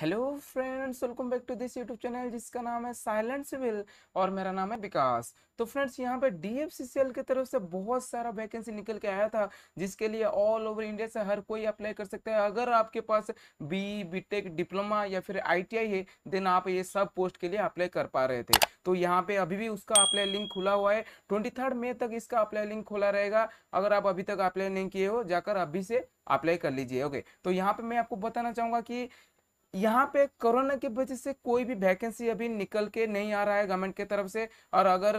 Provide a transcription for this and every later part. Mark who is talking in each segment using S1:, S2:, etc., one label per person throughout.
S1: Hello friends welcome back to this YouTube channel जिसका नाम है साइलेंट सिविल और मेरा नाम है विकास तो फ्रेंड्स यहां पे डीएफसीसीएल की तरफ से बहुत सारा वैकेंसी निकल के आया था जिसके लिए ऑल ओवर इंडिया से हर कोई अप्लाई कर सकता है अगर आपके पास बी बीटेक डिप्लोमा या फिर आईटीआई है देन आप ये सब पोस्ट के लिए अप्लाई कर पा रहे थे तो यहाँ पे अभी भी उसका अप्लाई लिंक खुला हुआ है ट्वेंटी मई तक इसका अप्लाई लिंक खुला रहेगा अगर आप अभी तक अप्लाई नहीं किए हो जाकर अभी से अप्लाई कर लीजिए ओके तो यहाँ पे मैं आपको बताना चाहूंगा कि यहाँ पे कोरोना की वजह से कोई भी वैकेंसी अभी निकल के नहीं आ रहा है गवर्नमेंट की तरफ से और अगर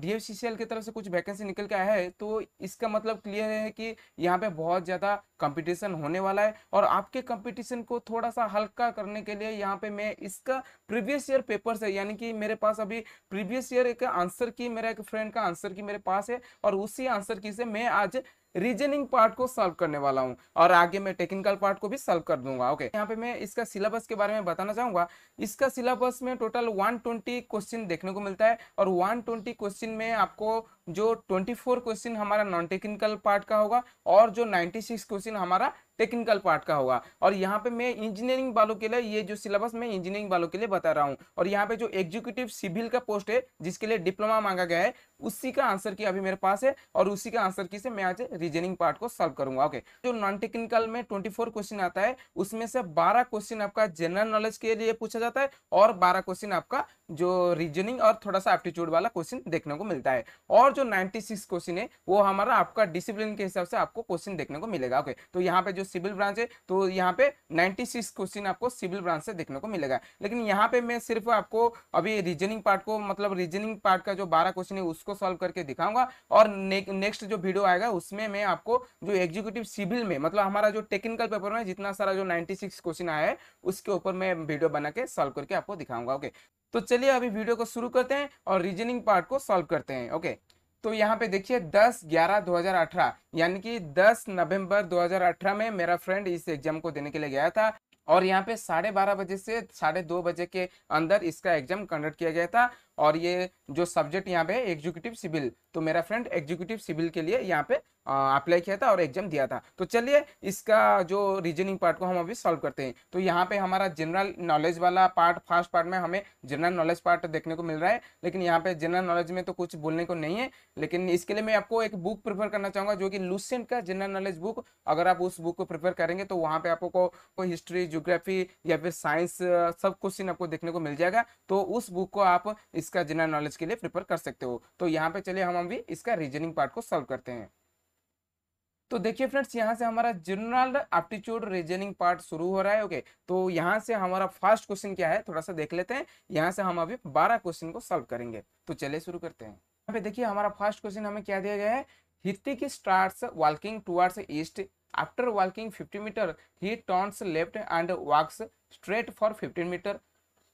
S1: डीएफसीसीएल की तरफ से कुछ वैकेंसी निकल के आया है तो इसका मतलब क्लियर है कि यहाँ पे बहुत ज़्यादा कंपटीशन होने वाला है और आपके कंपटीशन को थोड़ा सा हल्का करने के लिए यहाँ पे मैं इसका प्रीवियस ईयर पेपर है यानी कि मेरे पास अभी प्रीवियस ईयर एक आंसर की मेरा एक फ्रेंड का आंसर की मेरे पास है और उसी आंसर की से मैं आज रीजनिंग पार्ट को सॉल्व करने वाला हूँ और आगे मैं टेक्निकल पार्ट को भी सॉल्व कर दूंगा ओके यहाँ पे मैं इसका सिलेबस के बारे में बताना चाहूंगा इसका सिलेबस में टोटल 120 क्वेश्चन देखने को मिलता है और 120 क्वेश्चन में आपको जो 24 क्वेश्चन हमारा नॉन टेक्निकल पार्ट का होगा और जो 96 क्वेश्चन हमारा टेक्निकल पार्ट का होगा और यहाँ पे मैं इंजीनियरिंग वालों के लिए ये जो सिलेबस मैं इंजीनियरिंग वालों के लिए बता रहा हूँ और यहाँ पे जो एग्जीक्यूटिव सिविल का पोस्ट है जिसके लिए डिप्लोमा मांगा गया है उसी का आंसर की अभी मेरे पास है और उसी का आंसर की से मैं आज रीजनिंग पार्ट को सॉल्व करूंगा ओके जो नॉन टेक्निकल में ट्वेंटी क्वेश्चन आता है उसमें से बारह क्वेश्चन आपका जनरल नॉलेज के लिए पूछा जाता है और बारह क्वेश्चन आपका जो रीजनिंग और थोड़ा सा एप्टीट्यूड वाला क्वेश्चन देखने को मिलता है और जो 96 क्वेश्चन है वो हमारा आपका डिसिप्लिन के हिसाब से आपको क्वेश्चन देखने को मिलेगा ओके तो यहाँ पे जो सिविल ब्रांच है तो यहाँ पे 96 क्वेश्चन आपको सिविल ब्रांच से देखने को मिलेगा लेकिन यहाँ पे मैं सिर्फ आपको अभी रीजनिंग पार्ट को मतलब रीजनिंग पार्ट का जो बारह क्वेश्चन है उसको सॉल्व करके दिखाऊंगा और नेक्स्ट जो वीडियो आएगा उसमें मैं आपको जो एग्जीक्यूटिव सिविल में मतलब हमारा जो टेक्निकल पेपर में जितना सारा जो नाइन्टी क्वेश्चन आया है उसके ऊपर मैं वीडियो बना के सॉल्व करके आपको दिखाऊंगा ओके तो चलिए अभी वीडियो को शुरू करते हैं और रीजनिंग पार्ट को सॉल्व करते हैं ओके तो यहाँ पे देखिए 10 ग्यारह 2018 यानी कि 10 नवंबर 2018 में मेरा फ्रेंड इस एग्जाम को देने के लिए गया था और यहाँ पे साढ़े बारह बजे से साढ़े दो बजे के अंदर इसका एग्जाम कंडक्ट किया गया था और ये जो सब्जेक्ट यहाँ पे एग्जीक्यूटिव सिविल तो मेरा फ्रेंड एग्जीक्यूटिव सिविल के लिए यहाँ पे अप्लाई किया था और एग्जाम दिया था तो चलिए इसका जो रीजनिंग पार्ट को हम अभी सॉल्व करते हैं तो यहाँ पे हमारा जनरल नॉलेज वाला पार्ट फर्स्ट पार्ट में हमें जनरल नॉलेज पार्ट देखने को मिल रहा है लेकिन यहाँ पे जनरल नॉलेज में तो कुछ बोलने को नहीं है लेकिन इसके लिए मैं आपको एक बुक प्रिफर करना चाहूँगा जो कि लूसेंट का जनरल नॉलेज बुक अगर आप उस बुक को प्रिफर करेंगे तो वहाँ पे आपको कोई हिस्ट्री जोग्राफी या फिर साइंस सब क्वेश्चन आपको देखने को मिल जाएगा तो उस बुक को आप इस इसका जनरल नॉलेज के लिए प्रिपेयर कर सकते हो तो यहाँ पे चलिए हम अभी इसका रीजनिंग पार्ट को सॉल्व करते हैं तो देखिए फ्रेंड्स यहाँ से हमारा जनरल एप्टीट्यूड रीजनिंग पार्ट शुरू हो रहा है ओके तो यहाँ से हमारा फर्स्ट क्वेश्चन क्या है थोड़ा सा देख लेते हैं यहाँ से हम अभी बारह क्वेश्चन को सोल्व करेंगे तो चलिए शुरू करते हैं यहाँ पे देखिए हमारा फर्स्ट क्वेश्चन हमें क्या दिया गया है Hrithik start walking towards east after walking 50 meter ही turns left and walks straight for 15 meter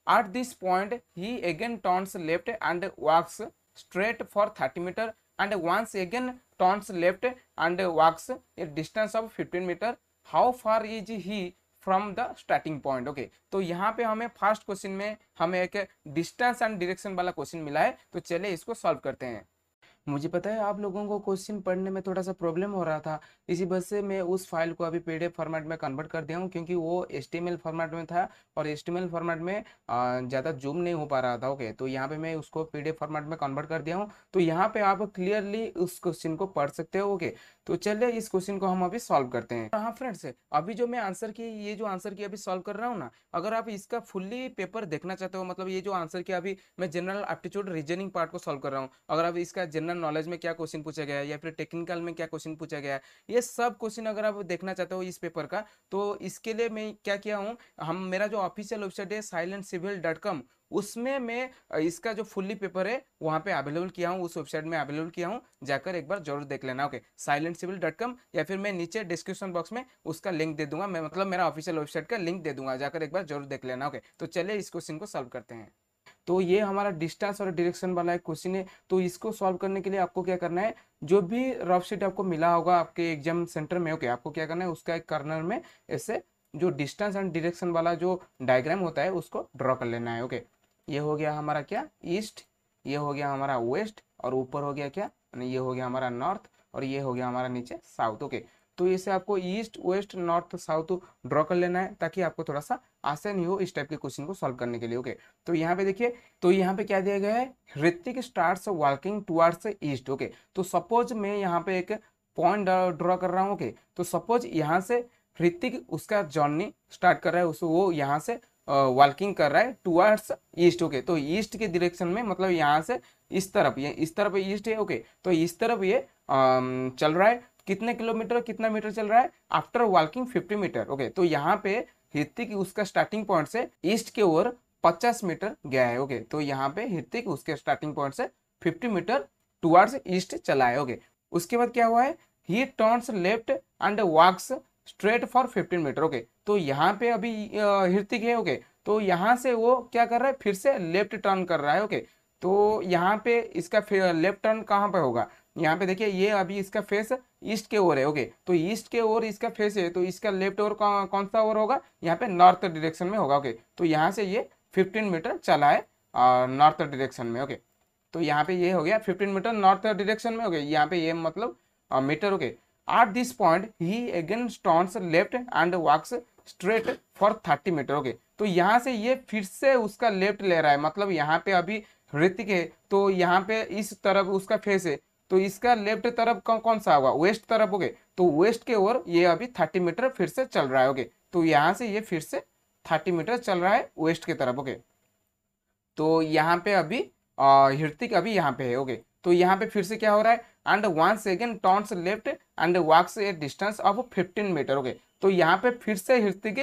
S1: At this point, he again turns left and walks straight for 30 meter and once again turns left and walks a distance of 15 meter. How far is he from the starting point okay तो यहाँ पे हमें first question में हमें एक distance and direction वाला question मिला है तो चले इसको सॉल्व करते हैं मुझे पता है आप लोगों को क्वेश्चन पढ़ने में थोड़ा सा प्रॉब्लम हो रहा था इसी वजह से मैं उस फाइल को अभी पीडीएफ फॉर्मेट में कन्वर्ट कर दिया हूँ क्योंकि वो एस फॉर्मेट में था और एस फॉर्मेट में ज़्यादा जूम नहीं हो पा रहा था ओके तो यहाँ पे मैं उसको पीडीएफ फॉर्मेट में कन्वर्ट कर दिया हूँ तो यहाँ पे आप क्लियरली उस क्वेश्चन को पढ़ सकते हो ओके तो चलिए इस क्वेश्चन को हम अभी सॉल्व करते हैं हाँ फ्रेंड्स अभी जो मैं आंसर की ये जो आंसर की अभी सॉल्व कर रहा हूँ ना अगर आप इसका फुल्ली पेपर देखना चाहते हो मतलब ये जो आंसर की अभी मैं जनरल एप्टीट्यूड रीजनिंग पार्ट को सॉल्व कर रहा हूँ अगर आप इसका जनरल जनरल नॉलेज में क्या क्वेश्चन पूछा गया है या फिर टेक्निकल में क्या क्वेश्चन पूछा गया है ये सब क्वेश्चन अगर आप देखना चाहते हो इस पेपर का तो इसके लिए मैं क्या किया हूँ हम मेरा जो ऑफिशियल वेबसाइट है साइलेंट सिविल डॉट कॉम उसमें मैं इसका जो फुल्ली पेपर है वहाँ पे अवेलेबल किया हूँ उस वेबसाइट में अवेलेबल किया हूँ जाकर एक बार जरूर देख लेना okay silent civil dot com या फिर मैं नीचे डिस्क्रिप्शन बॉक्स में उसका लिंक दे दूंगा मैं मतलब मेरा ऑफिशियल वेबसाइट का लिंक दे दूंगा जाकर एक बार जरूर देख लेना ओके तो चलिए इस क्वेश्चन को सॉल्व करते हैं तो ये हमारा डिस्टेंस और डिरेक्शन वाला एक क्वेश्चन है तो इसको सॉल्व करने के लिए आपको क्या करना है जो भी रफ शीट आपको मिला होगा आपके एग्जाम सेंटर में ओके okay, आपको क्या करना है उसका एक कर्नर में ऐसे जो डिस्टेंस एंड डिरेक्शन वाला जो डायग्राम होता है उसको ड्रॉ कर लेना है ओके okay? ये हो गया हमारा क्या ईस्ट ये हो गया हमारा वेस्ट और ऊपर हो गया क्या ये हो गया हमारा नॉर्थ और ये हो गया हमारा नीचे साउथ ओके okay? तो इसे आपको east west north south draw कर लेना है ताकि आपको थोड़ा सा आसानी हो इस टाइप के क्वेश्चन को सॉल्व करने के लिए ओके तो यहाँ पे देखिए तो यहाँ पे क्या दिया गया है Hrithik start walking towards east okay तो सपोज मैं यहाँ पे एक पॉइंट ड्रॉ कर रहा हूँ ओके तो सपोज यहाँ से ऋतिक उसका जर्नी स्टार्ट कर रहा है उसको वो यहाँ से वॉकिंग कर रहा है टूअर्ड्स ईस्ट ओके तो ईस्ट के डिरेक्शन में मतलब यहाँ से इस तरफ ये इस तरफ ईस्ट है ओके तो इस तरफ ये चल रहा है कितने किलोमीटर कितना मीटर चल रहा है after walking fifty metre okay तो यहाँ पे हृतिक उसका स्टार्टिंग पॉइंट से ईस्ट की ओर पचास मीटर गया है ओके तो यहाँ पे हृतिक उसके स्टार्टिंग पॉइंट से फिफ्टी मीटर टुवर्ड्स ईस्ट चला है ओके उसके बाद क्या हुआ है he turns left and walks straight for fifteen metre okay तो यहाँ पे अभी हृतिक है ओके तो यहाँ से वो क्या कर रहा है फिर से लेफ्ट टर्न कर रहा है ओके तो यहाँ पे इसका लेफ्ट टर्न कहाँ पे होगा यहाँ पे देखिए ये अभी इसका फेस ईस्ट के ओर है ओके तो ईस्ट के ओर इसका फेस है तो इसका लेफ्ट ओर कौन सा ओर होगा यहाँ पे नॉर्थ डायरेक्शन में होगा ओके तो यहाँ से ये 15 मीटर चला है नॉर्थ डायरेक्शन में ओके तो यहाँ पे ये हो गया 15 मीटर नॉर्थ डायरेक्शन में ओके यहाँ पे ये मतलब metre okay at this point he again turns left and walks straight for thirty metre okay तो यहाँ से ये फिर से उसका लेफ्ट ले रहा है मतलब यहाँ पे अभी ऋतिक है तो यहाँ पे इस तरफ उसका फेस है तो इसका लेफ्ट तरफ कौन कौन सा होगा वेस्ट तरफ हो गए तो वेस्ट के ओर ये अभी थर्टी मीटर फिर से चल रहा है ओके तो यहाँ से ये फिर से थर्टी मीटर चल रहा है वेस्ट के तरफ ओके तो यहाँ पे अभी हृतिक अभी यहाँ पे है ओके तो यहाँ पे फिर से क्या हो रहा है and one second turns left and walks a distance of fifteen metre okay तो यहाँ पे फिर से हृतिक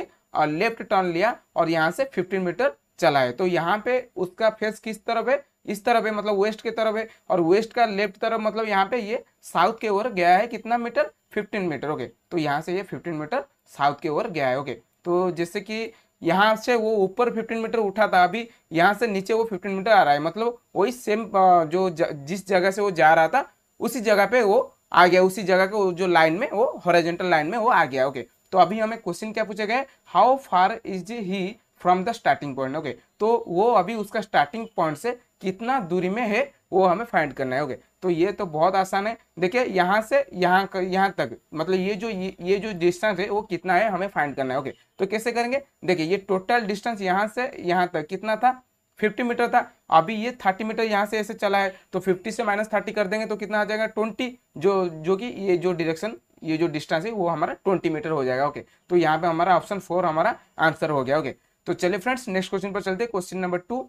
S1: लेफ्ट टर्न लिया और यहाँ से फिफ्टीन मीटर चला है तो यहाँ पे उसका फेस किस तरफ है इस तरफ है मतलब वेस्ट के तरफ है और वेस्ट का लेफ्ट तरफ मतलब यहाँ पे ये साउथ के ओर गया है कितना मीटर 15 मीटर ओके तो यहाँ से ये 15 मीटर साउथ के ओर गया है ओके तो जैसे कि यहाँ से वो ऊपर 15 मीटर उठा था अभी यहाँ से नीचे वो 15 मीटर आ रहा है मतलब वही सेम जो जिस जगह से वो जा रहा था उसी जगह पे वो आ गया उसी जगह के जो लाइन में वो हॉरिजेंटल लाइन में वो आ गया ओके तो अभी हमें क्वेश्चन क्या पूछा गया how far is he from the starting point okay तो वो अभी उसका स्टार्टिंग पॉइंट से कितना दूरी में है वो हमें फाइंड करना है ओके तो ये तो बहुत आसान है देखिए यहाँ से यहाँ यहाँ तक मतलब ये जो ये, ये जो डिस्टेंस है वो कितना है हमें फाइंड करना है ओके तो कैसे करेंगे देखिए ये टोटल डिस्टेंस यहाँ से यहाँ तक कितना था 50 मीटर था अभी ये 30 मीटर यहाँ से ऐसे चला है तो 50 से माइनस थर्टी कर देंगे तो कितना आ जाएगा 20 जो जो कि ये जो डिरेक्शन ये जो डिस्टेंस है वो हमारा 20 मीटर हो जाएगा ओके तो यहाँ पे हमारा ऑप्शन फोर हमारा आंसर हो गया ओके तो चलिए फ्रेंड्स नेक्स्ट क्वेश्चन पर चलते क्वेश्चन नंबर टू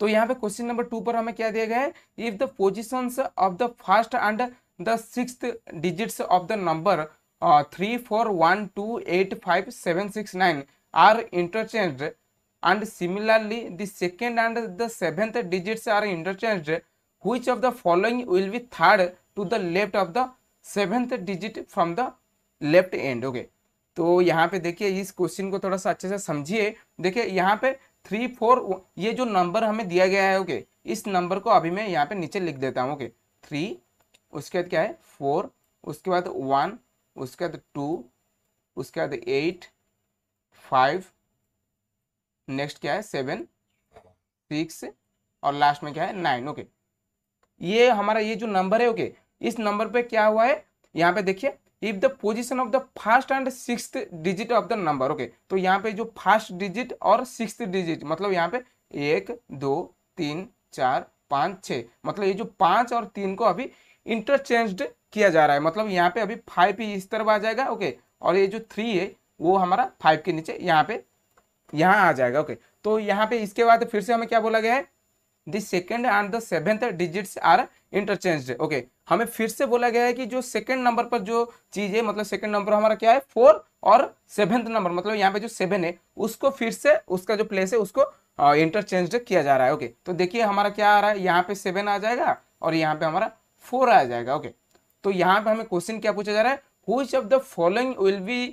S1: तो यहाँ पे क्वेश्चन नंबर टू पर हमें क्या दिया गया है if the position of the first and the six digits of the number three four one two eight five seven six nine are interchange and similarly the second and the seventh digits are uh, interchanged which of the following will be third to the left of the seventh digit from the left and okay तो यहाँ पे देखिए इस question को थोड़ा सा अच्छे से समझिए देखिए यहाँ पे थ्री फोर ये जो नंबर हमें दिया गया है ओके इस नंबर को अभी मैं यहाँ पे नीचे लिख देता हूँ ओके थ्री उसके बाद क्या है फोर उसके बाद वन उसके बाद टू उसके बाद एट फाइव नेक्स्ट क्या है सेवन सिक्स और लास्ट में क्या है नाइन ओके ये हमारा ये जो नंबर है ओके इस नंबर पे क्या हुआ है यहाँ पे देखिए if the position of the first and six digit of the number okay तो यहाँ पे जो फर्स्ट डिजिट और सिक्स डिजिट मतलब यहाँ पे एक दो तीन चार पाँच छ मतलब ये जो पाँच और तीन को अभी इंटरचेंज्ड किया जा रहा है मतलब यहाँ पे अभी फाइव ही इस तरफ आ जाएगा ओके और ये जो थ्री है वो हमारा फाइव के नीचे यहाँ पे यहाँ आ जाएगा ओके तो यहाँ पे इसके बाद फिर से हमें क्या बोला गया है the second and the seventh digits are interchanged okay हमें फिर से बोला गया है कि जो सेकंड नंबर पर जो चीज है मतलब सेकंड नंबर हमारा क्या है फोर और सेवेंथ नंबर मतलब यहाँ पे जो सेवन है उसको फिर से उसका जो प्लेस है उसको इंटरचेंज किया जा रहा है ओके तो देखिए हमारा क्या आ रहा है यहाँ पे सेवन आ जाएगा और यहाँ पे हमारा फोर आ जाएगा ओके तो यहाँ पे हमें क्वेश्चन क्या पूछा जा रहा है which of the following will be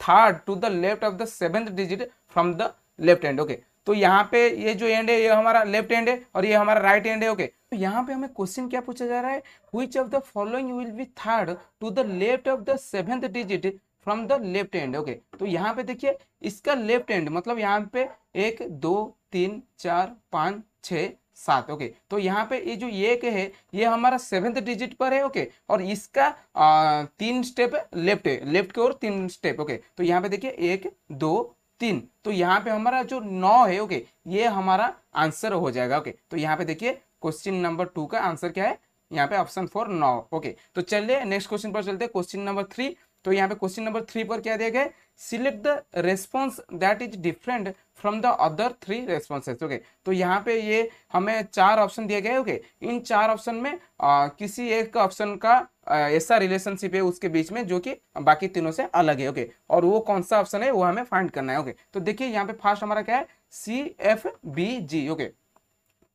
S1: third to the left of the seventh digit from the left hand okay तो यहाँ पे ये जो एंड है ये हमारा लेफ्ट एंड है और ये हमारा राइट right एंड है ओके okay. तो यहाँ पे हमें क्वेश्चन क्या पूछा जा रहा है which of the following will be third to the left of the seventh digit from the left and okay तो यहाँ पे देखिए इसका लेफ्ट एंड मतलब यहाँ पे एक दो तीन चार पाँच छ सात ओके तो यहाँ पे ये जो एक है ये हमारा सेवेंथ डिजिट पर है ओके और इसका आ, तीन स्टेप लेफ्ट है लेफ्ट की ओर तीन स्टेप ओके तो यहाँ पे देखिए एक दो तीन तो यहाँ पे हमारा जो नौ है ओके ये हमारा आंसर हो जाएगा ओके तो यहाँ पे देखिए क्वेश्चन नंबर टू का आंसर क्या है यहाँ पे ऑप्शन फोर नौ ओके तो चलिए नेक्स्ट क्वेश्चन पर चलते हैं क्वेश्चन नंबर थ्री तो यहाँ पे क्वेश्चन नंबर थ्री पर क्या दिया गया select the response that is different from the other three responses okay तो यहाँ पे ये हमें चार ऑप्शन दिए गए ओके इन चार ऑप्शन में आ, किसी एक ऑप्शन का ऐसा रिलेशनशिप है उसके बीच में जो कि बाकी तीनों से अलग है ओके और वो कौन सा ऑप्शन है वो हमें फाइंड करना है ओके तो देखिए यहाँ पे फर्स्ट हमारा क्या है C F B G okay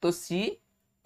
S1: तो सी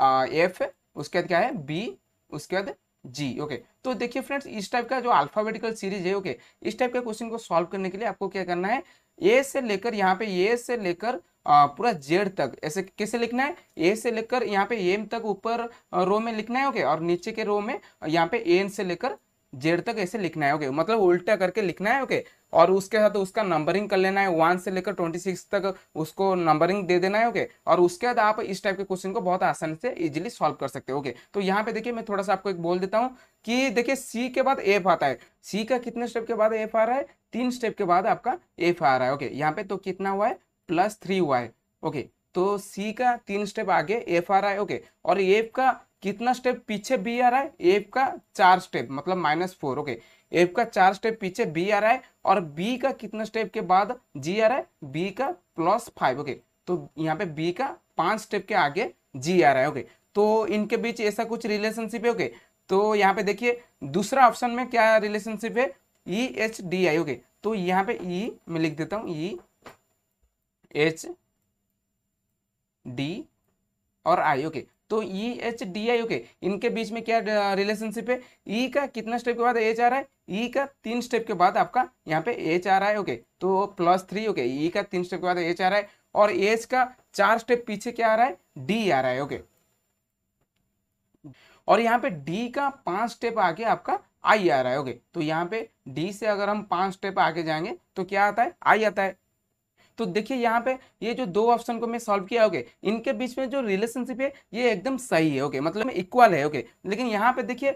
S1: एफ उसके बाद क्या है बी उसके बाद जी ओके तो देखिए फ्रेंड्स इस टाइप का जो अल्फाबेटिकल सीरीज है ओके इस टाइप के क्वेश्चन को सॉल्व करने के लिए आपको क्या करना है ए से लेकर यहाँ पे ए से लेकर पूरा जेड तक ऐसे कैसे लिखना है ए से लेकर यहाँ पे एम तक ऊपर रो में लिखना है ओके और नीचे के रो में यहाँ पे एन से लेकर जेड तक ऐसे लिखना है ओके मतलब उल्टा करके लिखना है ओके और उसके साथ उसका नंबरिंग कर लेना है वन से लेकर ट्वेंटी सिक्स तक उसको नंबरिंग दे देना है ओके और उसके बाद आप इस टाइप के क्वेश्चन को बहुत आसान से इजीली सॉल्व कर सकते हो ओके तो यहाँ पे देखिए मैं थोड़ा सा आपको एक बोल देता हूँ कि देखिए सी के बाद एफ आता है सी का कितने स्टेप के बाद एफ आ रहा है तीन स्टेप के बाद आपका एफ आ रहा है ओके यहाँ पे तो कितना हुआ है प्लस थ्री हुआ है ओके तो सी का तीन स्टेप आगे एफ आ रहा है ओके और एफ का कितना स्टेप पीछे बी आ रहा है एफ का चार स्टेप मतलब माइनस फोर ओके एफ का चार स्टेप पीछे बी आ रहा है और बी का कितना स्टेप के बाद जी आ रहा है बी का प्लस फाइव ओके तो यहाँ पे बी का पांच स्टेप के आगे जी आ रहा है ओके तो इनके बीच ऐसा कुछ रिलेशनशिप है ओके तो यहाँ पे देखिए दूसरा ऑप्शन में क्या रिलेशनशिप है E H D I okay तो यहाँ पे ई e, मैं लिख देता हूँ ई एच डी और आई ओके तो E H D I okay इनके बीच में क्या रिलेशनशिप है ई e का कितना स्टेप के बाद एच आ रहा है ई e का तीन स्टेप के बाद आपका यहाँ पे एच आ रहा है ओके तो प्लस थ्री ओके ई का तीन स्टेप के बाद एच आ रहा है और एच का चार स्टेप पीछे क्या आ रहा है डी आ रहा है ओके और यहाँ पे डी का पांच स्टेप आके आपका आई आ रहा है ओके तो यहाँ पे डी से अगर हम पांच स्टेप आगे जाएंगे तो क्या आता है आई आता है तो देखिए यहाँ पे ये जो दो ऑप्शन को मैं सॉल्व किया ओके इनके बीच में जो रिलेशनशिप है ये एकदम सही है ओके मतलब इक्वल है ओके लेकिन यहाँ पे देखिए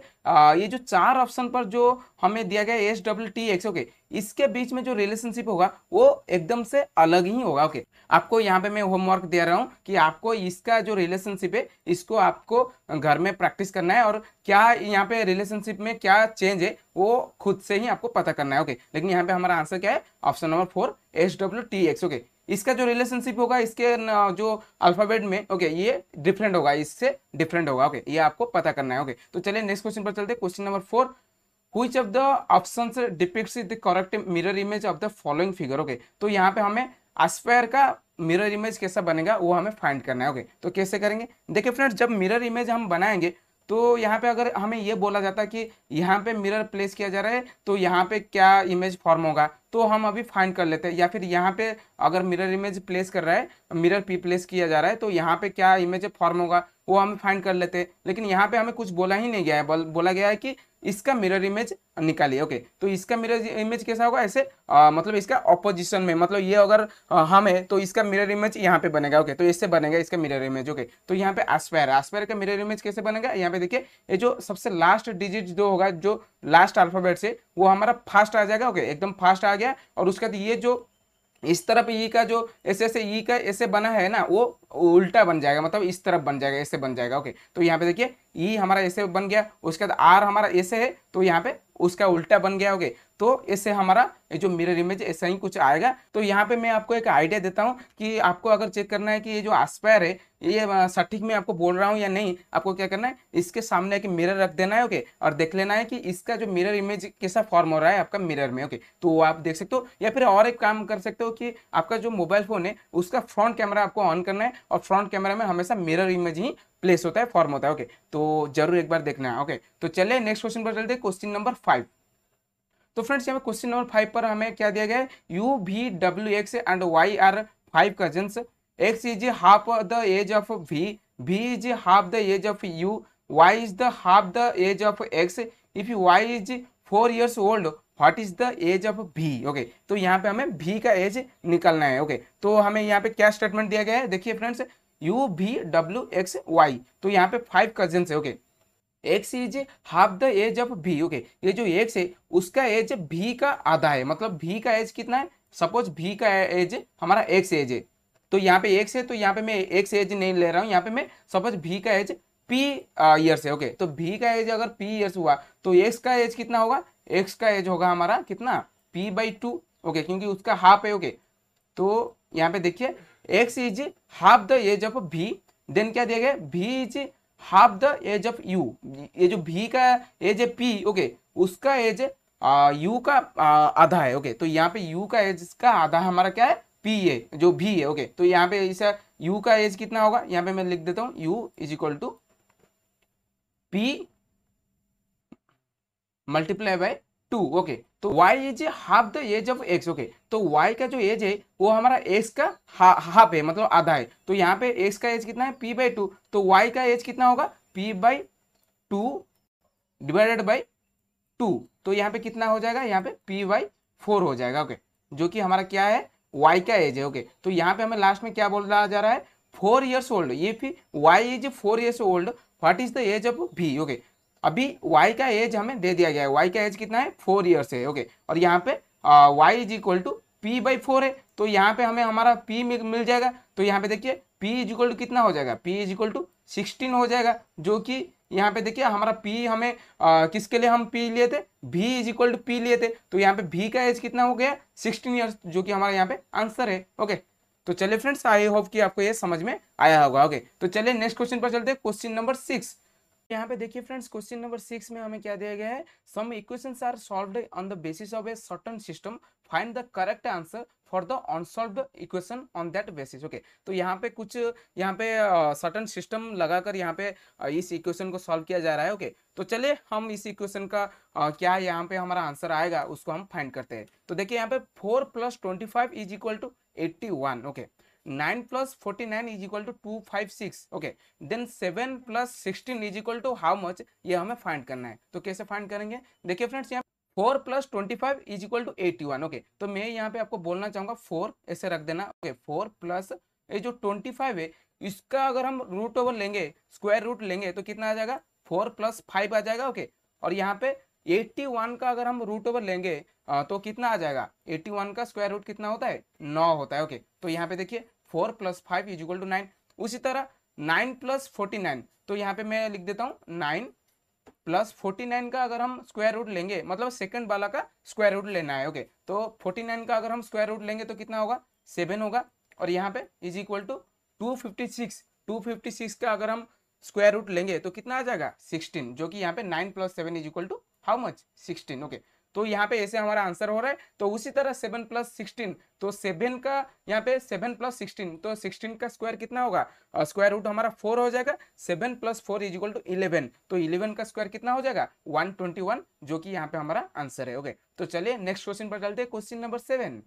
S1: ये जो चार ऑप्शन पर जो हमें दिया गया S W T X okay इसके बीच में जो रिलेशनशिप होगा वो एकदम से अलग ही होगा ओके आपको यहाँ पे मैं होमवर्क दे रहा हूँ कि आपको इसका जो रिलेशनशिप है इसको आपको घर में प्रैक्टिस करना है और क्या यहाँ पे रिलेशनशिप में क्या चेंज है वो खुद से ही आपको पता करना है ओके लेकिन यहाँ पे हमारा आंसर क्या है option number four H W T X okay इसका जो रिलेशनशिप होगा इसके जो अल्फाबेट में ओके ये डिफरेंट होगा इससे डिफरेंट होगा ओके ये आपको पता करना है ओके तो चलिए नेक्स्ट क्वेश्चन पर चलते question number four which of the options depicts the correct mirror image of the following figure okay तो यहाँ पे हमें एस्पायर का मिरर इमेज कैसा बनेगा वो हमें फाइंड करना है ओके तो कैसे करेंगे देखिए फ्रेंड्स जब मिरर इमेज हम बनाएंगे तो यहाँ पे अगर हमें ये बोला जाता कि यहाँ पे मिरर प्लेस किया जा रहा है तो यहाँ पे क्या इमेज फॉर्म होगा तो हम अभी फाइंड कर लेते हैं या फिर यहाँ पे अगर मिरर इमेज प्लेस कर रहा है मिरर पी प्लेस किया जा रहा है तो यहाँ पे क्या इमेज फॉर्म होगा वो हम फाइंड कर लेते हैं लेकिन यहाँ पे हमें कुछ बोला ही नहीं गया है बोला गया है कि इसका मिरर इमेज निकालिए ओके तो इसका मिरर इमेज कैसा होगा ऐसे आ, मतलब इसका ऑपोजिशन में मतलब ये अगर हम है तो इसका मिरर इमेज यहाँ पे बनेगा ओके तो इससे बनेगा इसका मिरर इमेज ओके तो यहाँ पे आस्पायर आस्पायर का मिरर इमेज कैसे बनेगा यहाँ पे देखिए ये जो सबसे लास्ट डिजिट जो होगा जो लास्ट अल्फाबेट से वो हमारा फास्ट आ जाएगा ओके एकदम फास्ट आ गया और उसके बाद ये जो इस तरफ ई का जो ऐसे ऐसे ई का ऐसे बना है ना वो उल्टा बन जाएगा मतलब इस तरफ बन जाएगा ऐसे बन जाएगा ओके तो यहाँ पे देखिए ई हमारा ऐसे बन गया उसके बाद आर हमारा ऐसे है तो यहाँ पे उसका उल्टा बन गया होगे तो इससे हमारा जो मिरर इमेज ऐसा ही कुछ आएगा तो यहाँ पे मैं आपको एक आइडिया देता हूँ कि आपको अगर चेक करना है कि ये जो आस्पायर है ये सटीक में आपको बोल रहा हूँ या नहीं आपको क्या करना है इसके सामने एक मिरर रख देना है ओके और देख लेना है कि इसका जो मिरर इमेज कैसा फॉर्म हो रहा है आपका मिरर में ओके तो आप देख सकते हो या फिर और एक काम कर सकते हो कि आपका जो मोबाइल फोन है उसका फ्रंट कैमरा आपको ऑन करना है और फ्रंट कैमरा में हमेशा मिरर इमेज ही प्लेस होता है फॉर्म होता है ओके तो जरूर एक बार देखना है ओके तो चले नेक्स्ट क्वेश्चन पर चलते क्वेश्चन नंबर फाइव तो फ्रेंड्स यहाँ पे क्वेश्चन नंबर फाइव पर हमें क्या दिया गया है U V W X and Y are five cousins X is half the age of V V is half the age of U Y is the half the age of X if U Y is four years old what is the age of V okay तो यहाँ पे हमें we का as निकलना है okay okay, तो हमें यहाँ पे क्या स्टेटमेंट दिया गया है देखिए friends U V W X Y तो यहाँ पे फाइव कजन्स है okay X is half the age of V okay ये जो एक्स है उसका एज भी का आधा है मतलब भी का एज कितना है सपोज भी का एज हमारा एक्स एज है तो यहाँ पे एक्स है तो यहाँ पे मैं एक्स एज नहीं ले रहा हूँ यहाँ पे मैं सपोज भी का एज पी ईयर्स है ओके तो भी का एज अगर पी ईयर्स हुआ तो एक्स का एज कितना होगा एक्स का एज होगा हमारा कितना पी बाई टू ओके क्योंकि उसका हाफ है ओके तो यहाँ पे देखिए X is half the age of V then क्या दिया गया V is half the age of U ये जो भी का एज है पी ओके उसका एज यू का आधा है ओके तो यहाँ पे यू का एज का आधा हमारा क्या है पी है जो भी है ओके तो यहाँ पे इसे यू का एज कितना होगा यहाँ पे मैं लिख देता हूँ U is equal to P multiply by two okay तो y is half the age of x okay तो y का जो एज है वो हमारा x का हाफ है मतलब आधा है तो यहाँ पे x का एज कितना है p बाई टू तो y का एज कितना होगा p by two divided by two तो यहाँ पे कितना हो जाएगा यहाँ पे p बाई फोर हो जाएगा ओके okay, जो कि हमारा क्या है y का एज है ओके okay, तो यहाँ पे हमें लास्ट में क्या बोल रहा जा रहा है फोर ईयर्स ओल्ड ये फिर Y is four years old what is the age of V okay अभी वाई का एज हमें दे दिया गया है वाई का एज कितना है फोर ईयर्स है ओके और यहाँ पे Y is equal to P by four है तो यहाँ पे हमें हमारा पी मिल जाएगा तो यहाँ पे देखिए पी इज इक्वल टू कितना हो जाएगा P is equal to sixteen हो जाएगा जो कि यहाँ पे देखिए हमारा पी हमें आ, किसके लिए हम पी लिए थे भी इज इक्वल टू पी लिए थे तो यहाँ पे भी का एज कितना हो गया सिक्सटीन ईयर्स जो कि हमारा यहाँ पे आंसर है ओके तो चलिए फ्रेंड्स आई होप कि आपको ये समझ में आया होगा ओके तो चलिए नेक्स्ट क्वेश्चन पर चलते हैं क्वेश्चन नंबर सिक्स यहाँ पे देखिए फ्रेंड्स क्वेश्चन नंबर सिक्स में हमें क्या दिया गया है some equation are solved on the basis of a certain system find the correct answer for the unsolved equation on that basis okay तो यहाँ पे कुछ यहाँ पे सर्टन सिस्टम लगाकर यहाँ पे इस इक्वेशन को सॉल्व किया जा रहा है ओके okay? तो चलिए हम इस इक्वेशन का uh, क्या यहाँ पे हमारा आंसर आएगा उसको हम फाइंड करते हैं तो देखिए यहाँ पे four plus twenty five is equal to eighty one okay 9 plus 49 is equal to 256 okay then 7 plus 16 is equal to how much ये हमें फाइंड करना है तो कैसे फाइंड करेंगे देखिए फ्रेंड्स यहाँ 4 plus twenty five is equal to eighty one okay तो मैं यहाँ पे आपको बोलना चाहूंगा 4 ऐसे रख देना ओके 4 प्लस ये जो 25 है इसका अगर हम रूट ओवर लेंगे स्क्वायर रूट लेंगे तो कितना आ जाएगा 4 प्लस फाइव आ जाएगा ओके okay? और यहाँ पे 81 का अगर हम रूट ओवर लेंगे तो कितना आ जाएगा 81 का स्क्वायर रूट कितना होता है नौ होता है ओके तो यहाँ पे देखिए four plus five is equal to nine उसी तरह नाइन प्लस फोर्टी नाइन तो यहाँ पे मैं लिख देता हूँ नाइन प्लस फोर्टी नाइन का अगर हम स्क्वायर रूट लेंगे मतलब सेकंड वाला का स्क्वायर रूट लेना है ओके तो फोर्टी नाइन का अगर हम स्क्वायर रूट लेंगे तो कितना होगा सेवन होगा और यहाँ पे is equal to two fifty six two fifty six का अगर हम स्क्वायर रूट लेंगे तो कितना आ जाएगा सिक्सटीन जो कि यहाँ पे nine plus seven is equal to how much sixteen okay तो यहाँ पे ऐसे हमारा आंसर हो रहा है तो उसी तरह सेवन प्लस सिक्सटीन तो सेवन का यहाँ पे सेवन प्लस सिक्सटीन तो सिक्सटीन का स्क्वायर कितना होगा स्क्वायर रूट हमारा फोर हो जाएगा seven plus four is equal to eleven तो इलेवन का स्क्वायर कितना हो जाएगा वन ट्वेंटी वन जो कि यहाँ पे हमारा आंसर है ओके तो चलिए नेक्स्ट क्वेश्चन पर चलते हैं क्वेश्चन नंबर सेवन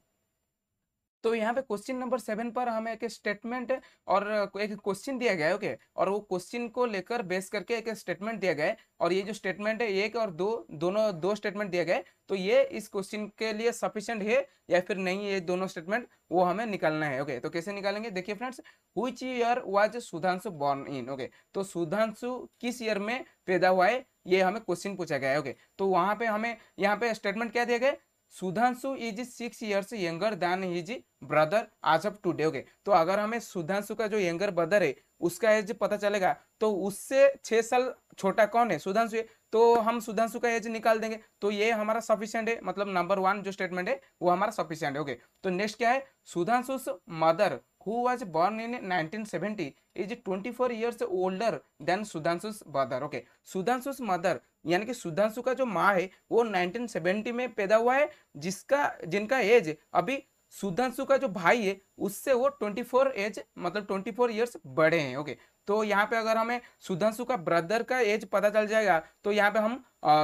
S1: तो यहाँ पे क्वेश्चन नंबर सेवन पर हमें एक स्टेटमेंट और एक क्वेश्चन दिया गया है ओके और वो क्वेश्चन को लेकर बेस करके एक स्टेटमेंट दिया गया है और ये जो स्टेटमेंट है एक और दो दोनों दो स्टेटमेंट दिया गया है तो ये इस क्वेश्चन के लिए सफिशियंट है या फिर नहीं ये दोनों स्टेटमेंट वो हमें निकालना है ओके तो कैसे निकालेंगे देखिए friends which year was Sudhanshu born in okay तो सुधांशु किस ईयर में पैदा हुआ है ये हमें क्वेश्चन पूछा गया है ओके तो वहां पे हमें यहाँ पे स्टेटमेंट क्या दिया गया Sudhanshu is six years younger than his brother as of today okay तो अगर हमें सुधांशु का जो यंगर ब्रदर है उसका एज पता चलेगा तो उससे छह साल छोटा कौन है सुधांशु है तो हम सुधांशु का एज निकाल देंगे तो ये हमारा सफिशियंट है मतलब नंबर वन जो स्टेटमेंट है वो हमारा सफिशियंट है ओके तो नेक्स्ट क्या है Sudhanshu mother who was born in 1970 is 24 years older than Sudhanshu's mother okay Sudhanshu's mother यानी कि सुधांशु का जो माँ है वो 1970 में पैदा हुआ है जिसका जिनका एज अभी सुधांशु का जो भाई है उससे वो 24 एज मतलब 24 इयर्स बड़े हैं ओके तो यहाँ पे अगर हमें सुधांशु का ब्रदर का एज पता चल जाएगा तो यहाँ पे हम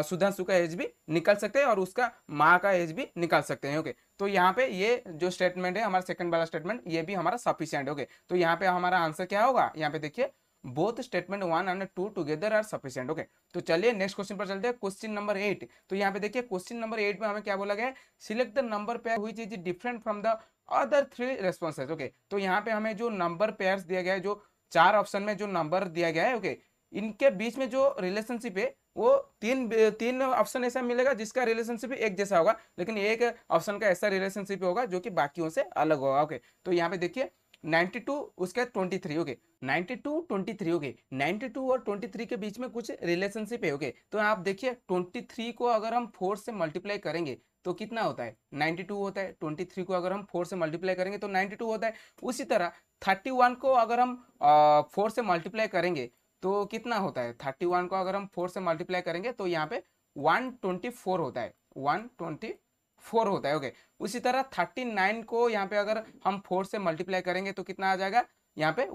S1: सुधांशु का एज भी निकाल सकते हैं और उसका माँ का एज भी निकल सकते हैं ओके तो यहाँ पे ये जो स्टेटमेंट है हमारा सेकंड वाला स्टेटमेंट ये भी हमारा सफिशियंट ओके तो यहाँ पे हमारा आंसर क्या होगा यहाँ पे देखिए both statement one and two together are sufficient okay तो चलिए नेक्स्ट क्वेश्चन पर चलते हैं क्वेश्चन नंबर एट तो यहाँ पे देखिए क्वेश्चन नंबर एट में हमें क्या बोला गया select the number pair which is different from the other three response okay तो यहाँ पे हमें जो नंबर पेयर दिया गया है जो चार ऑप्शन में जो नंबर दिया गया है ओके इनके बीच में जो रिलेशनशिप है वो तीन तीन ऑप्शन ऐसा मिलेगा जिसका रिलेशनशिप एक जैसा होगा लेकिन एक ऑप्शन का ऐसा रिलेशनशिप होगा जो कि बाकियों से अलग होगा ओके तो यहाँ पे देखिए 92 उसका 23 ओके 92 23 ओके 92 और 23 के बीच में कुछ रिलेशनशिप है ओके तो आप देखिए 23 को अगर हम फोर से मल्टीप्लाई करेंगे तो कितना होता है 92 होता है 23 को अगर हम 4 से मल्टीप्लाई करेंगे तो 92 होता है उसी तरह 31 को अगर हम आ, 4 से मल्टीप्लाई करेंगे तो कितना होता है 31 को अगर हम 4 से मल्टीप्लाई करेंगे तो यहाँ पे 124 होता है 124 होता है ओके उसी तरह 39 को यहाँ पे अगर हम 4 से मल्टीप्लाई करेंगे तो कितना आ जाएगा यहाँ पे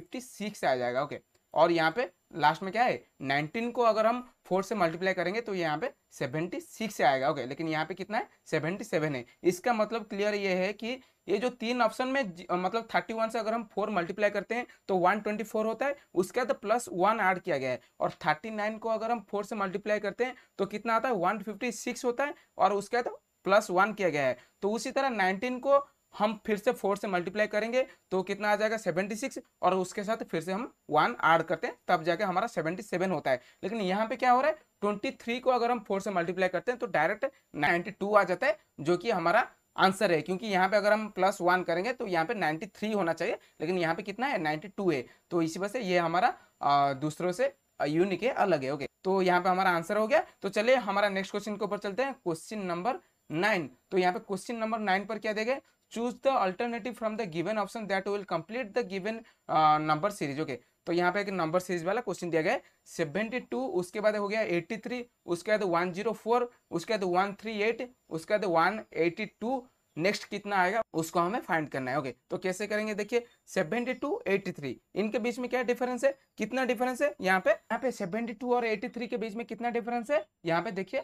S1: 156 आ जाएगा ओके okay. और यहाँ पे लास्ट में क्या है नाइनटीन को अगर हम फोर से मल्टीप्लाई करेंगे तो यहाँ पे सेवेंटी सिक्स आएगा ओके लेकिन यहाँ पे कितना है सेवन है इसका मतलब क्लियर ये है कि ये जो तीन ऑप्शन में मतलब थर्टी वन से अगर हम फोर मल्टीप्लाई करते हैं तो वन ट्वेंटी फोर होता है उसके बाद प्लस वन ऐड किया गया है और थर्टी नाइन को अगर हम फोर से मल्टीप्लाई करते हैं तो कितना आता है सिक्स होता है और उसके बाद प्लस वन किया गया है तो उसी तरह नाइनटीन को हम फिर से फोर से मल्टीप्लाई करेंगे तो कितना आ जाएगा सेवेंटी सिक्स और उसके साथ फिर से हम वन ऐड करते हैं तब जाके हमारा सेवेंटी सेवन होता है लेकिन यहाँ पे क्या हो रहा है ट्वेंटी थ्री को अगर हम फोर से मल्टीप्लाई करते हैं तो डायरेक्ट नाइन्टी टू आ जाता है जो कि हमारा आंसर है क्योंकि यहाँ पे अगर हम प्लस वन करेंगे तो यहाँ पे थ्री होना चाहिए लेकिन यहाँ पे कितना है टू है तो इसी वजह से ये हमारा दूसरों से यूनिक है अलग है ओके तो यहाँ पे हमारा आंसर हो गया तो चलिए हमारा नेक्स्ट क्वेश्चन के ऊपर चलते हैं क्वेश्चन नंबर नाइन तो यहाँ पे क्वेश्चन नंबर नाइन पर क्या देगा choose the alternative from the given option that will complete the given uh, number series okay तो यहाँ पे एक नंबर सीरीज वाला क्वेश्चन दिया गया है सेवेंटी टू उसके बाद हो गया एट्टी थ्री उसके बाद वन जीरो फोर उसके बाद वन थ्री एट उसके बाद वन एटी टू नेक्स्ट कितना आएगा उसको हमें फाइंड करना है ओके तो कैसे करेंगे देखिए 72 83 इनके बीच में क्या डिफरेंस है कितना डिफरेंस है यहाँ पे यहाँ पे 72 और 83 के बीच में कितना डिफरेंस है यहाँ पे देखिए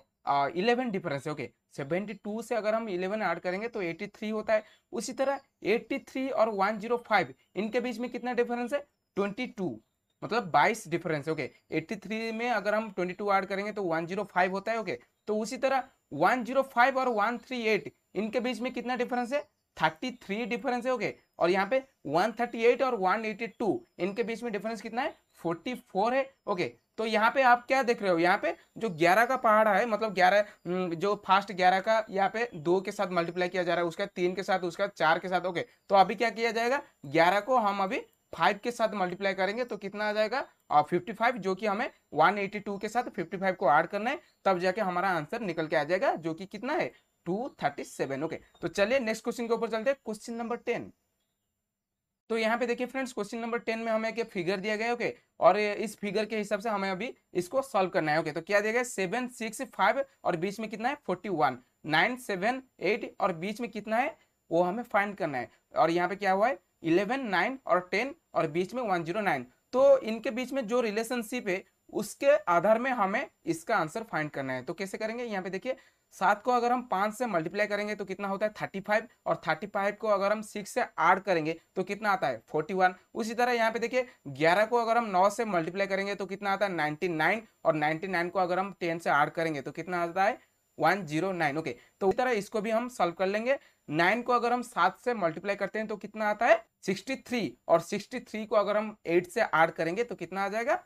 S1: इलेवन डिफरेंस है ओके सेवेंटी टू से अगर हम इलेवन ऐड करेंगे तो एटी थ्री होता है उसी तरह एट्टी थ्री और वन जीरो फाइव इनके बीच में कितना डिफरेंस है ट्वेंटी टू मतलब बाईस डिफरेंस ओके 83 में अगर हम 22 ऐड करेंगे तो 105 होता है ओके तो उसी तरह 105 और 138 इनके बीच में कितना डिफरेंस है थर्टी थ्री डिफरेंस है ओके okay? और यहाँ पे वन थर्टी एट और वन एटी टू इनके बीच में डिफरेंस कितना है फोर्टी फोर है ओके okay? तो यहाँ पे आप क्या देख रहे हो यहाँ पे जो 11 का पहाड़ है मतलब 11 हम्म, जो फास्ट 11 का यहाँ पे दो के साथ मल्टीप्लाई किया जा रहा है उसका तीन के साथ उसका चार के साथ ओके तो अभी क्या किया जाएगा 11 को हम अभी फाइव के साथ मल्टीप्लाई करेंगे तो कितना आ जाएगा और 55 जो कि हमें 182 के साथ 55 को ऐड करना है तब जाके हमारा आंसर निकल के आ जाएगा जो कि कितना है टू थर्टी सेवन ओके तो चलिए नेक्स्ट क्वेश्चन के ऊपर चलते हैं क्वेश्चन नंबर टेन तो यहाँ पे देखिए फ्रेंड्स क्वेश्चन नंबर टेन में हमें फिगर दिया गया ओके और इस फिगर के हिसाब से हमें अभी इसको सॉल्व करना है ओके तो क्या दिया गया सेवन सिक्स फाइव और बीच में कितना है forty one nine seven eight और बीच में कितना है वो हमें फाइंड करना है और यहाँ पे क्या हुआ है इलेवन नाइन और टेन और बीच में वन जीरो नाइन तो इनके बीच में जो रिलेशनशिप है उसके आधार में हमें इसका आंसर फाइंड करना है तो कैसे करेंगे यहाँ पे देखिए सात को अगर हम पाँच से मल्टीप्लाई करेंगे तो कितना होता है थर्टी फाइव और थर्टी फाइव को अगर हम सिक्स से आठ करेंगे तो कितना आता है फोर्टी वन उसी तरह यहाँ पे देखिए ग्यारह को अगर हम नौ से मल्टीप्लाई करेंगे तो कितना आता है नाइन्टी नाइन और नाइन्टी नाइन को अगर हम टेन से आठ करेंगे तो कितना आता है वन जीरो नाइन ओके तो उसी तरह इसको भी हम सॉल्व कर लेंगे नाइन को अगर हम सात से मल्टीप्लाई करते हैं तो कितना आता है सिक्सटी थ्री और सिक्सटी थ्री को अगर हम एट से आठ करेंगे तो कितना आ जाएगा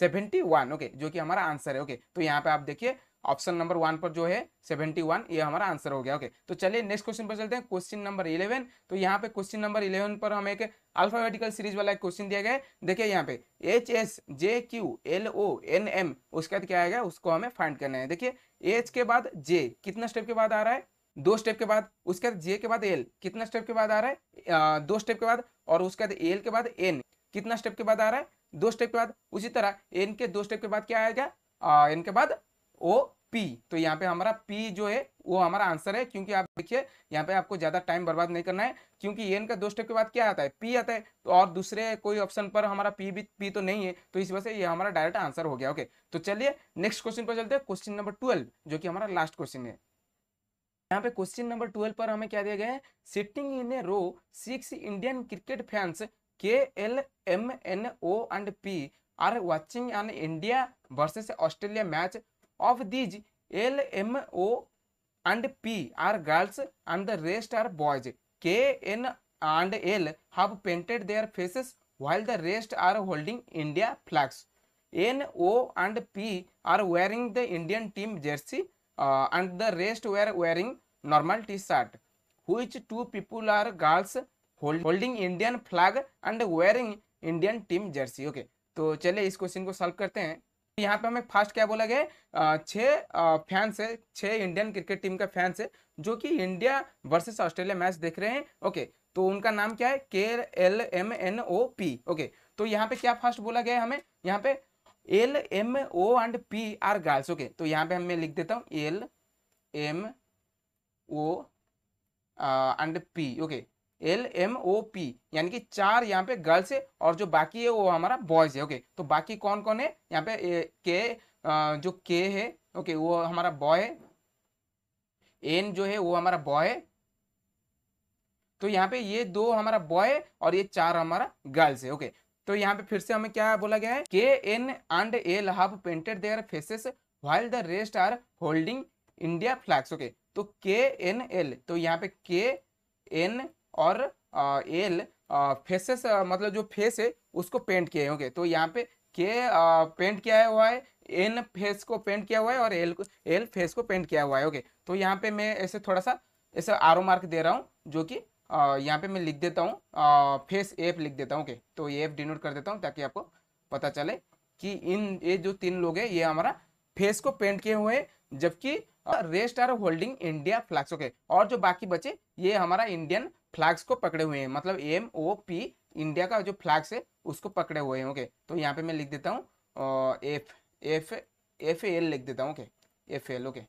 S1: सेवेंटी वन ओके जो कि हमारा आंसर है ओके okay, तो यहाँ पे आप देखिए ऑप्शन नंबर वन पर जो है सेवेंटी वन ये हमारा आंसर हो गया ओके तो चलिए नेक्स्ट क्वेश्चन पर चलते हैं क्वेश्चन नंबर इलेवन तो यहाँ पे क्वेश्चन नंबर इलेवन पर हमें एक अल्फाबेटिकल सीरीज वाला एक क्वेश्चन दिया गया है देखिए यहाँ पे H S J Q L O N M उसके बाद क्या आएगा उसको हमें फाइंड करना है देखिए एच के बाद जे कितना स्टेप के बाद आ रहा है दो स्टेप के बाद उसके बाद जे के बाद एल कितना स्टेप के बाद आ रहा है दो स्टेप के बाद और उसके बाद एल के बाद एन कितना स्टेप के बाद आ रहा है दो स्टेप के बाद उसी तरह एन के दो स्टेप के बाद क्या आएगा एन के बाद ओ पी तो यहाँ पे हमारा पी जो है वो हमारा आंसर है क्योंकि आप देखिए यहाँ पे आपको ज्यादा टाइम बर्बाद नहीं करना है क्योंकि एन का दो स्टेप के बाद क्या आता है पी आता है तो और दूसरे कोई ऑप्शन पर हमारा पी भी पी तो नहीं है तो इस वजह से ये हमारा डायरेक्ट आंसर हो गया ओके तो चलिए नेक्स्ट क्वेश्चन पर चलते हैं क्वेश्चन नंबर ट्वेल्व जो कि हमारा लास्ट क्वेश्चन है यहाँ पे क्वेश्चन नंबर ट्वेल्व पर हमें क्या दिया गया है sitting in a row six Indian cricket fans K L M N O and P are watching an India versus Australia match of these L, M, O and P are girls and the rest are boys. K, N and L have painted their faces while the rest are holding India flags. N, O and P are wearing the Indian team jersey uh, and the rest were wearing normal t-shirt. Which two people are girls hold, holding Indian flag and wearing Indian team jersey. Okay, तो चले इस question को solve करते हैं यहाँ पे हमें fast क्या बोला गया छः फैंस है छः इंडियन क्रिकेट टीम का फैंस है जो कि इंडिया वर्सेस ऑस्ट्रेलिया मैच देख रहे हैं ओके तो उनका नाम क्या है K L M N O P okay तो यहाँ पे क्या फास्ट बोला गया हमें यहाँ पे L M O and P are girls okay तो यहाँ पे हमें लिख देता हूँ L M O and P okay L M O P यानी कि चार यहाँ पे गर्ल्स है और जो बाकी है वो हमारा बॉयज है ओके तो बाकी कौन कौन है यहाँ पे के जो के है ओके वो हमारा बॉय है एन जो है वो हमारा बॉय है तो यहाँ पे ये दो हमारा बॉय है और ये चार हमारा गर्ल्स है ओके तो यहाँ पे फिर से हमें क्या बोला गया है K N and L have painted their faces while the rest are holding India flags okay तो के एन एल तो यहाँ पे के एन और एल फेसेस मतलब जो फेस है उसको पेंट किए होंगे तो यहाँ पे के पेंट किया हुआ है एन फेस को पेंट किया हुआ है और एल को एल फेस को पेंट किया हुआ है ओके तो यहाँ पे मैं ऐसे थोड़ा सा ऐसे आरो मार्क दे रहा हूँ जो कि यहाँ पे मैं लिख देता हूँ फेस एफ लिख देता हूँ ओके तो एफ डिनोट कर देता हूँ ताकि आपको पता चले कि इन ये जो तीन लोग हैं ये हमारा फेस को पेंट किए हुए जबकि rest are holding India flags okay और जो बाकी बचे ये हमारा इंडियन फ्लैग्स को पकड़े हुए हैं मतलब एम ओ पी इंडिया का जो फ्लैग्स है उसको पकड़े हुए हैं ओके तो यहाँ पे मैं लिख देता हूँ एफ एफ एफ एल लिख देता हूँ ओके एफ एल ओके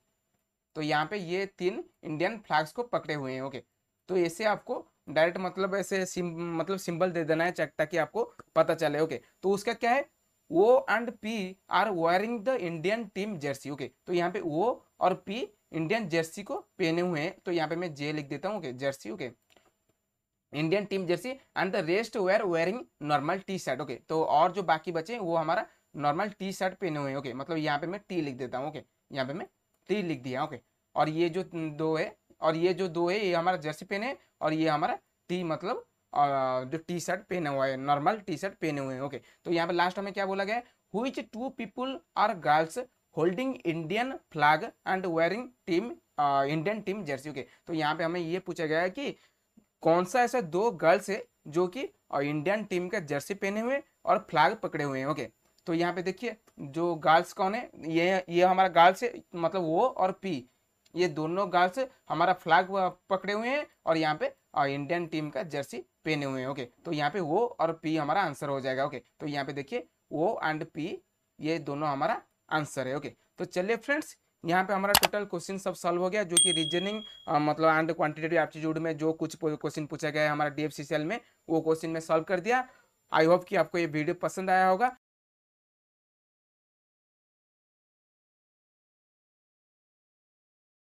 S1: तो यहाँ पे ये तीन इंडियन फ्लैग्स को पकड़े हुए हैं ओके तो ऐसे आपको डायरेक्ट मतलब ऐसे सिम, मतलब सिंबल दे देना है चेक ताकि आपको पता चले ओके तो उसका क्या है O and P are wearing the Indian team jersey okay तो यहाँ पे ओ और पी इंडियन जर्सी को पहने हुए हैं तो यहाँ पे मैं जे लिख देता हूँ okay jersey okay Indian team jersey and the rest wear wearing normal T shirt okay तो और जो बाकी बचे वो हमारा नॉर्मल टी शर्ट पहने हुए ओके मतलब यहाँ पे मैं टी लिख देता हूँ ओके यहाँ पे मैं टी लिख दिया ओके और ये जो दो है और ये जो दो है ये हमारा जर्सी पहने और ये हमारा टी मतलब जो टी शर्ट पहने हुआ है नॉर्मल टी शर्ट पहने हुए हैं ओके तो यहाँ पे लास्ट में क्या बोला गया हुई two people are girls holding Indian flag and wearing team Indian team jersey okay तो यहाँ पे हमें ये पूछा गया है कि कौन सा ऐसा दो गर्ल्स है जो कि और इंडियन टीम का जर्सी पहने हुए और फ्लैग पकड़े हुए हैं ओके तो यहाँ पे देखिए जो गर्ल्स कौन है ये ये हमारा गर्ल्स है मतलब वो और पी ये दोनों गर्ल्स हमारा फ्लैग पकड़े हुए हैं और यहाँ पे और इंडियन टीम का जर्सी पहने हुए हैं ओके तो यहाँ पे वो और पी हमारा आंसर हो जाएगा ओके तो यहाँ पे देखिए वो एंड पी ये दोनों हमारा आंसर है ओके तो चलिए फ्रेंड्स यहाँ पे हमारा टोटल क्वेश्चन सब सॉल्व हो गया जो कि रीजनिंग मतलब एंड क्वांटिटेटिव एप्टीट्यूड में जो कुछ क्वेश्चन पूछा गया है हमारा डी में वो क्वेश्चन में सॉल्व कर दिया आई होप कि आपको ये वीडियो पसंद आया होगा